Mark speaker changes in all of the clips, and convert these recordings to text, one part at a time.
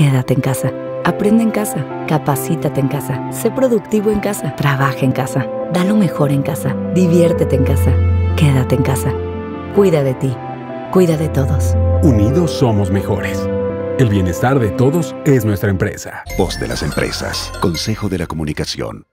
Speaker 1: Quédate en casa. Aprende en casa. Capacítate en casa. Sé productivo en casa. Trabaja en casa. Da lo mejor en casa. Diviértete en casa. Quédate en casa. Cuida de ti. Cuida de todos. Unidos somos mejores. El bienestar de todos es nuestra empresa. Voz de las empresas. Consejo de la Comunicación.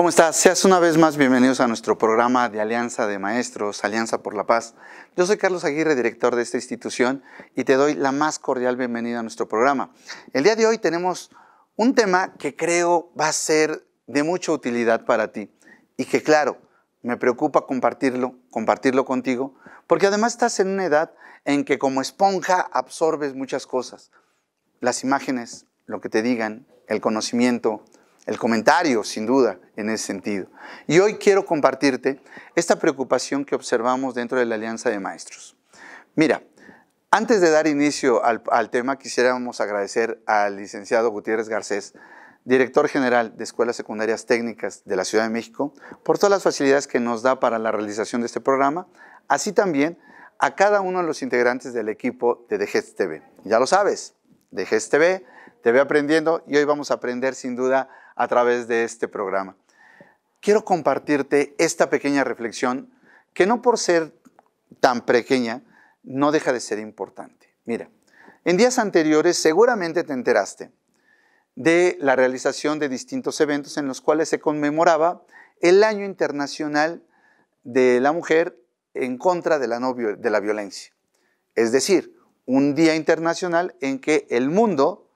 Speaker 1: ¿Cómo estás? Seas una vez más bienvenidos a nuestro programa de Alianza de Maestros, Alianza por la Paz. Yo soy Carlos Aguirre, director de esta institución, y te doy la más cordial bienvenida a nuestro programa. El día de hoy tenemos un tema que creo va a ser de mucha utilidad para ti y que claro, me preocupa compartirlo, compartirlo contigo, porque además estás en una edad en que como esponja absorbes muchas cosas. Las imágenes, lo que te digan, el conocimiento, el comentario, sin duda, en ese sentido. Y hoy quiero compartirte esta preocupación que observamos dentro de la Alianza de Maestros. Mira, antes de dar inicio al, tema, quisiéramos agradecer al licenciado Gutiérrez Garcés, director general de Escuelas Secundarias Técnicas de la Ciudad de México, por todas las facilidades que nos da para la realización de este programa, así también a cada uno de los integrantes del equipo de DGSTV. TV. Ya lo sabes, DGSTV... TV te ve aprendiendo y hoy vamos a aprender sin duda a través de este programa. Quiero compartirte esta pequeña reflexión que no por ser tan pequeña no deja de ser importante. Mira, en días anteriores seguramente te enteraste de la realización de distintos eventos en los cuales se conmemoraba el Año Internacional de la Mujer en contra de la, de la violencia. Es decir, un día internacional en que el mundo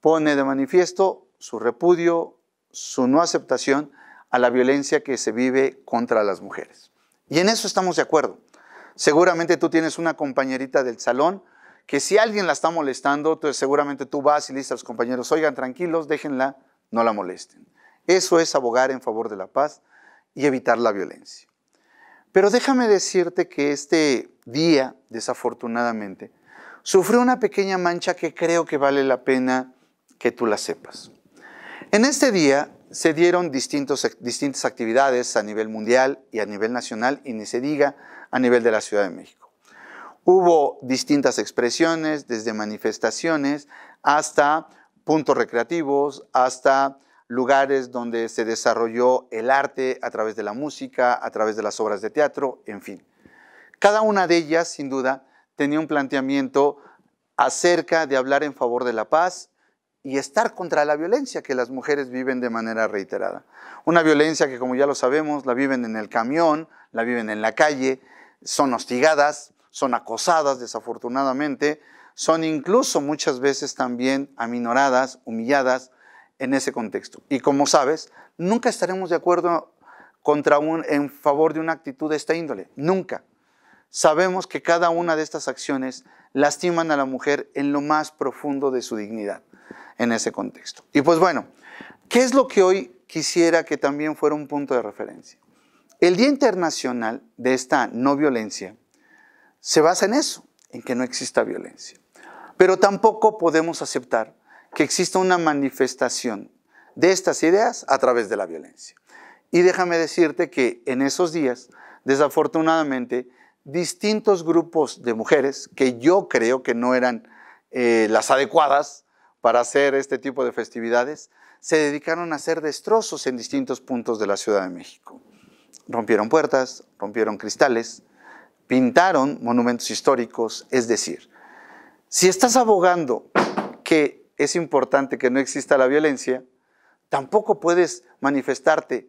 Speaker 1: pone de manifiesto su repudio, su no aceptación a la violencia que se vive contra las mujeres. Y en eso estamos de acuerdo. Seguramente tú tienes una compañerita del salón que si alguien la está molestando, seguramente tú vas y le dices a los compañeros, oigan, tranquilos, déjenla, no la molesten. Eso es abogar en favor de la paz y evitar la violencia. Pero déjame decirte que este día, desafortunadamente, sufrió una pequeña mancha que creo que vale la pena que tú las sepas. En este día se dieron distintos, distintas actividades a nivel mundial y a nivel nacional, y ni se diga a nivel de la Ciudad de México. Hubo distintas expresiones, desde manifestaciones hasta puntos recreativos, hasta lugares donde se desarrolló el arte a través de la música, a través de las obras de teatro, en fin. Cada una de ellas, sin duda, tenía un planteamiento acerca de hablar en favor de la paz, y estar contra la violencia que las mujeres viven de manera reiterada. Una violencia que, como ya lo sabemos, la viven en el camión, la viven en la calle, son hostigadas, son acosadas desafortunadamente, son incluso muchas veces también aminoradas, humilladas en ese contexto. Y como sabes, nunca estaremos de acuerdo contra un, en favor de una actitud de esta índole, nunca. Sabemos que cada una de estas acciones lastiman a la mujer en lo más profundo de su dignidad en ese contexto. Y pues bueno, ¿qué es lo que hoy quisiera que también fuera un punto de referencia? El Día Internacional de esta no violencia se basa en eso, en que no exista violencia. Pero tampoco podemos aceptar que exista una manifestación de estas ideas a través de la violencia. Y déjame decirte que en esos días, desafortunadamente, distintos grupos de mujeres, que yo creo que no eran eh, las adecuadas, para hacer este tipo de festividades, se dedicaron a hacer destrozos en distintos puntos de la Ciudad de México. Rompieron puertas, rompieron cristales, pintaron monumentos históricos, es decir, si estás abogando que es importante que no exista la violencia, tampoco puedes manifestarte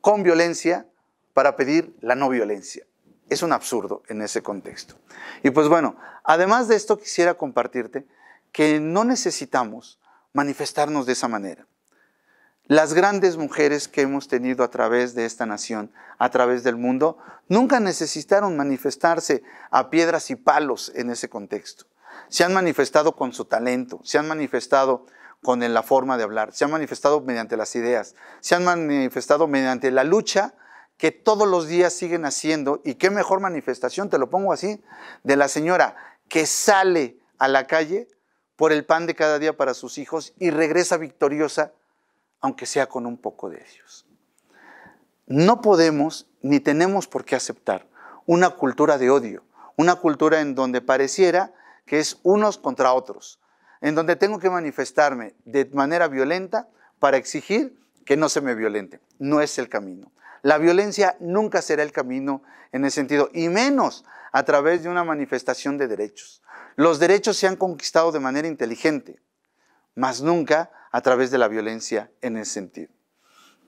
Speaker 1: con violencia para pedir la no violencia. Es un absurdo en ese contexto. Y pues bueno, además de esto quisiera compartirte que no necesitamos manifestarnos de esa manera. Las grandes mujeres que hemos tenido a través de esta nación, a través del mundo, nunca necesitaron manifestarse a piedras y palos en ese contexto. Se han manifestado con su talento, se han manifestado con la forma de hablar, se han manifestado mediante las ideas, se han manifestado mediante la lucha que todos los días siguen haciendo y qué mejor manifestación, te lo pongo así, de la señora que sale a la calle por el pan de cada día para sus hijos y regresa victoriosa, aunque sea con un poco de ellos. No podemos ni tenemos por qué aceptar una cultura de odio, una cultura en donde pareciera que es unos contra otros, en donde tengo que manifestarme de manera violenta para exigir que no se me violente. No es el camino. La violencia nunca será el camino en ese sentido, y menos a través de una manifestación de derechos. Los derechos se han conquistado de manera inteligente, más nunca a través de la violencia en ese sentido.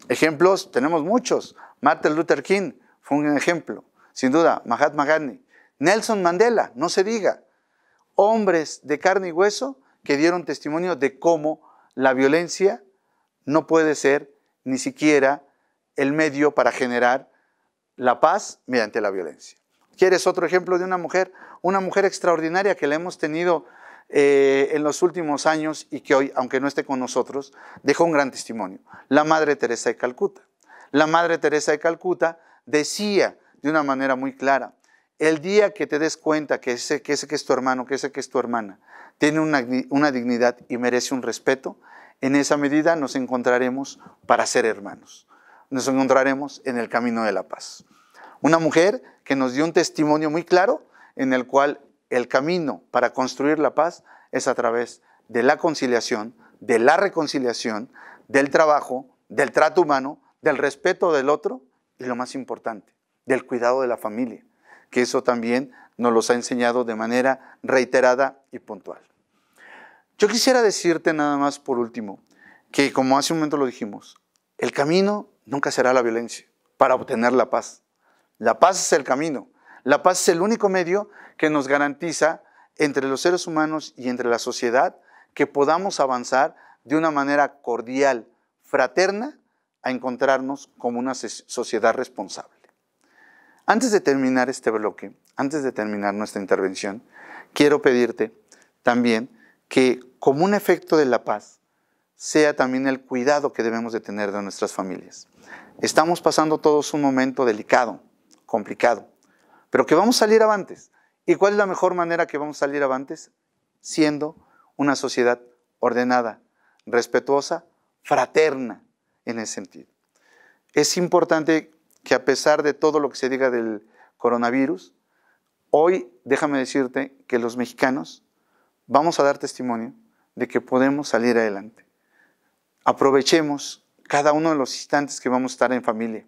Speaker 1: Ejemplos tenemos muchos. Martin Luther King fue un ejemplo, sin duda, Mahatma Gandhi, Nelson Mandela, no se diga, hombres de carne y hueso que dieron testimonio de cómo la violencia no puede ser ni siquiera el medio para generar la paz mediante la violencia. ¿Quieres otro ejemplo de una mujer? Una mujer extraordinaria que la hemos tenido eh, en los últimos años y que hoy, aunque no esté con nosotros, dejó un gran testimonio. La Madre Teresa de Calcuta. La Madre Teresa de Calcuta decía de una manera muy clara, el día que te des cuenta que ese que, que es tu hermano, que ese que es tu hermana, tiene una dignidad y merece un respeto, en esa medida nos encontraremos para ser hermanos. Nos encontraremos en el camino de la paz. Una mujer que nos dio un testimonio muy claro en el cual el camino para construir la paz es a través de la conciliación, de la reconciliación, del trabajo, del trato humano, del respeto del otro y lo más importante, del cuidado de la familia, que eso también nos los ha enseñado de manera reiterada y puntual. Yo quisiera decirte nada más por último, que como hace un momento lo dijimos, el camino nunca será la violencia para obtener la paz. La paz es el camino. La paz es el único medio que nos garantiza entre los seres humanos y entre la sociedad que podamos avanzar de una manera cordial, fraterna, a encontrarnos como una sociedad responsable. Antes de terminar este bloque, antes de terminar nuestra intervención, quiero pedirte también que como un efecto de la paz sea también el cuidado que debemos de tener de nuestras familias. Estamos pasando todos un momento delicado, complicado, pero que vamos a salir avantes. ¿Y cuál es la mejor manera que vamos a salir avantes? Siendo una sociedad ordenada, respetuosa, fraterna en ese sentido. Es importante que a pesar de todo lo que se diga del coronavirus, hoy déjame decirte que los mexicanos vamos a dar testimonio de que podemos salir adelante. Aprovechemos cada uno de los instantes que vamos a estar en familia.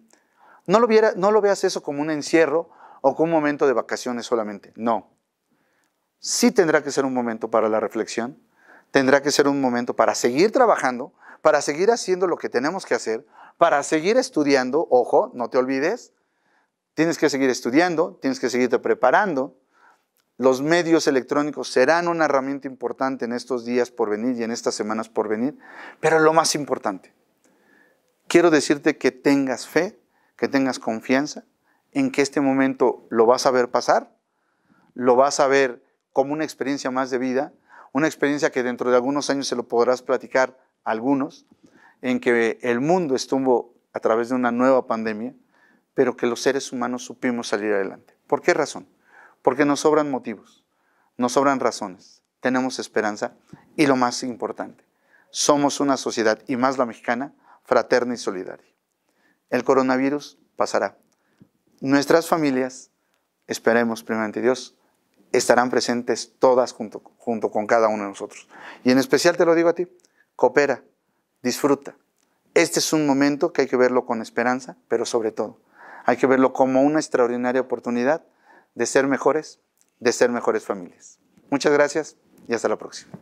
Speaker 1: No lo, no lo veas eso como un encierro o como un momento de vacaciones solamente. No. Sí tendrá que ser un momento para la reflexión, tendrá que ser un momento para seguir trabajando, para seguir haciendo lo que tenemos que hacer, para seguir estudiando. Ojo, no te olvides, tienes que seguir estudiando, tienes que seguirte preparando. Los medios electrónicos serán una herramienta importante en estos días por venir y en estas semanas por venir, pero lo más importante, quiero decirte que tengas fe que tengas confianza en que este momento lo vas a ver pasar, lo vas a ver como una experiencia más de vida, una experiencia que dentro de algunos años se lo podrás platicar a algunos, en que el mundo estuvo a través de una nueva pandemia, pero que los seres humanos supimos salir adelante. ¿Por qué razón? Porque nos sobran motivos, nos sobran razones, tenemos esperanza y lo más importante, somos una sociedad, y más la mexicana, fraterna y solidaria. El coronavirus pasará. Nuestras familias, esperemos primeramente Dios, estarán presentes todas junto, junto con cada uno de nosotros. Y en especial te lo digo a ti, coopera, disfruta. Este es un momento que hay que verlo con esperanza, pero sobre todo, hay que verlo como una extraordinaria oportunidad de ser mejores, de ser mejores familias. Muchas gracias y hasta la próxima.